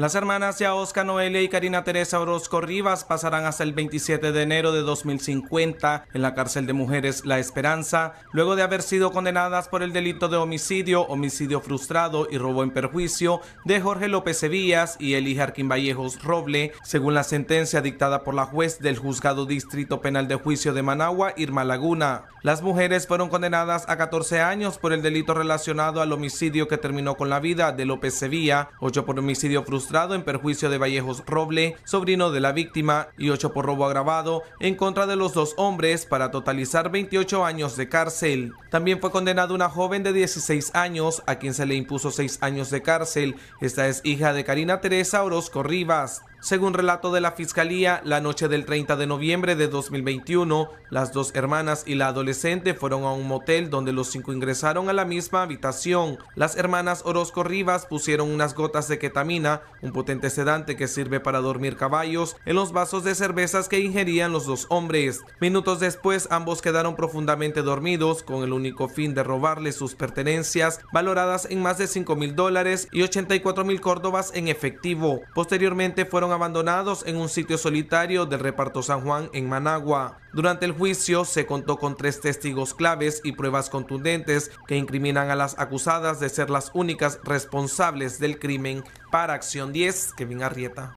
Las hermanas Yaosca Noelia y Karina Teresa Orozco Rivas pasarán hasta el 27 de enero de 2050 en la cárcel de mujeres La Esperanza, luego de haber sido condenadas por el delito de homicidio, homicidio frustrado y robo en perjuicio de Jorge López Sevillas y Eli Jarquín Vallejos Roble, según la sentencia dictada por la juez del Juzgado Distrito Penal de Juicio de Managua, Irma Laguna. Las mujeres fueron condenadas a 14 años por el delito relacionado al homicidio que terminó con la vida de López Sevilla, ocho por homicidio frustrado en perjuicio de Vallejos Roble, sobrino de la víctima, y ocho por robo agravado en contra de los dos hombres para totalizar 28 años de cárcel. También fue condenada una joven de 16 años a quien se le impuso 6 años de cárcel. Esta es hija de Karina Teresa Orozco Rivas. Según relato de la fiscalía, la noche del 30 de noviembre de 2021, las dos hermanas y la adolescente fueron a un motel donde los cinco ingresaron a la misma habitación. Las hermanas Orozco Rivas pusieron unas gotas de ketamina, un potente sedante que sirve para dormir caballos, en los vasos de cervezas que ingerían los dos hombres. Minutos después, ambos quedaron profundamente dormidos con el único fin de robarles sus pertenencias, valoradas en más de 5 mil dólares y 84 mil córdobas en efectivo. Posteriormente fueron abandonados en un sitio solitario del reparto San Juan en Managua. Durante el juicio se contó con tres testigos claves y pruebas contundentes que incriminan a las acusadas de ser las únicas responsables del crimen. Para Acción 10, Kevin Arrieta.